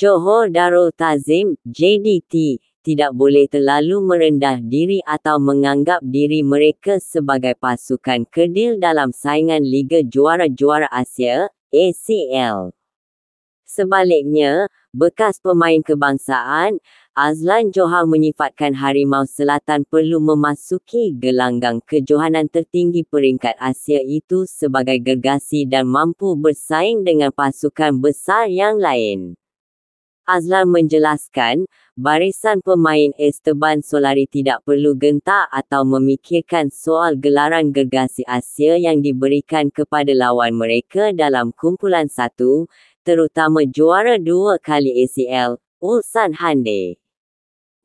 Johor Darul Tazim, JDT, tidak boleh terlalu merendah diri atau menganggap diri mereka sebagai pasukan kedil dalam saingan Liga Juara-Juara Asia, ACL. Sebaliknya, bekas pemain kebangsaan, Azlan Johar menyifatkan Harimau Selatan perlu memasuki gelanggang kejohanan tertinggi peringkat Asia itu sebagai gergasi dan mampu bersaing dengan pasukan besar yang lain. Azlan menjelaskan, barisan pemain Esteban Solari tidak perlu gentar atau memikirkan soal gelaran gergasi Asia yang diberikan kepada lawan mereka dalam kumpulan satu, terutama juara dua kali ACL, Ulsan Hande.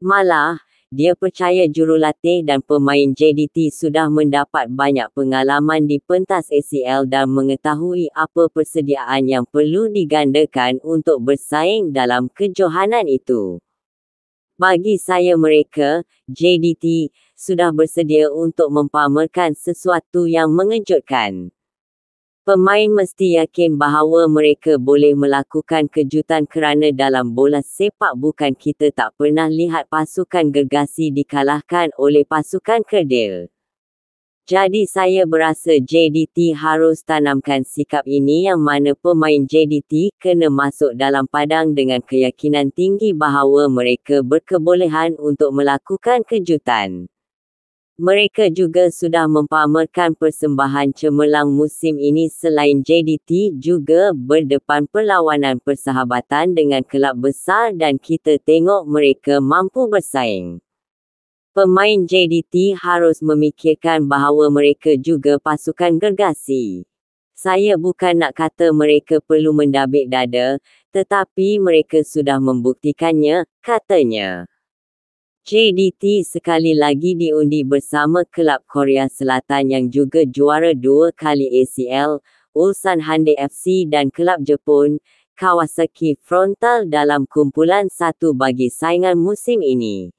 Malah, dia percaya jurulatih dan pemain JDT sudah mendapat banyak pengalaman di pentas ACL dan mengetahui apa persediaan yang perlu digandakan untuk bersaing dalam kejohanan itu. Bagi saya mereka, JDT sudah bersedia untuk mempamerkan sesuatu yang mengejutkan. Pemain mesti yakin bahawa mereka boleh melakukan kejutan kerana dalam bola sepak bukan kita tak pernah lihat pasukan gergasi dikalahkan oleh pasukan kerdil. Jadi saya berasa JDT harus tanamkan sikap ini yang mana pemain JDT kena masuk dalam padang dengan keyakinan tinggi bahawa mereka berkebolehan untuk melakukan kejutan. Mereka juga sudah mempamerkan persembahan cemerlang musim ini selain JDT juga berdepan perlawanan persahabatan dengan kelab besar dan kita tengok mereka mampu bersaing. Pemain JDT harus memikirkan bahawa mereka juga pasukan gergasi. Saya bukan nak kata mereka perlu mendabik dada, tetapi mereka sudah membuktikannya, katanya. JDT sekali lagi diundi bersama kelab Korea Selatan yang juga juara dua kali ACL, Ulsan Hyundai FC dan kelab Jepun, Kawasaki Frontal dalam kumpulan satu bagi saingan musim ini.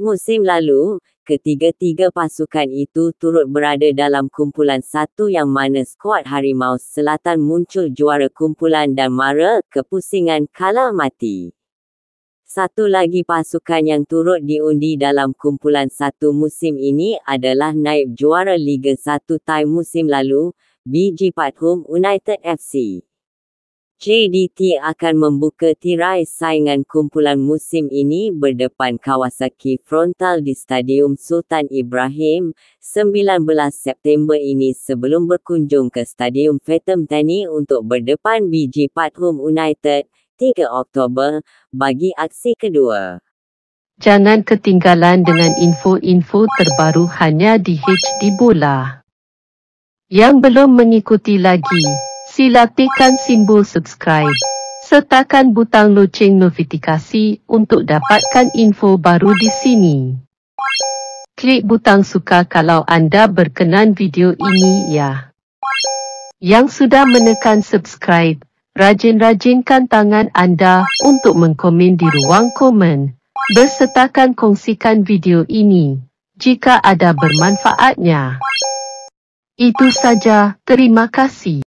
Musim lalu, ketiga-tiga pasukan itu turut berada dalam kumpulan satu yang mana skuad Harimau Selatan muncul juara kumpulan dan mara kepusingan kalah mati. Satu lagi pasukan yang turut diundi dalam kumpulan satu musim ini adalah naib juara Liga Satu Thai musim lalu, BG Pathum United FC. JDT akan membuka tirai saingan kumpulan musim ini berdepan Kawasaki Frontal di Stadium Sultan Ibrahim 19 September ini sebelum berkunjung ke Stadium Phantom Tani untuk berdepan BG Pathum United 3 Oktober bagi aksi kedua. Jangan ketinggalan dengan info-info terbaru hanya di HD Bola. Yang belum mengikuti lagi, sila tekan simbol subscribe. Sertakan butang loceng notifikasi untuk dapatkan info baru di sini. Klik butang suka kalau anda berkenan video ini ya. Yang sudah menekan subscribe, rajin-rajinkan tangan anda untuk mengkomen di ruang komen. Bersetakan kongsikan video ini jika ada bermanfaatnya. Itu saja, terima kasih.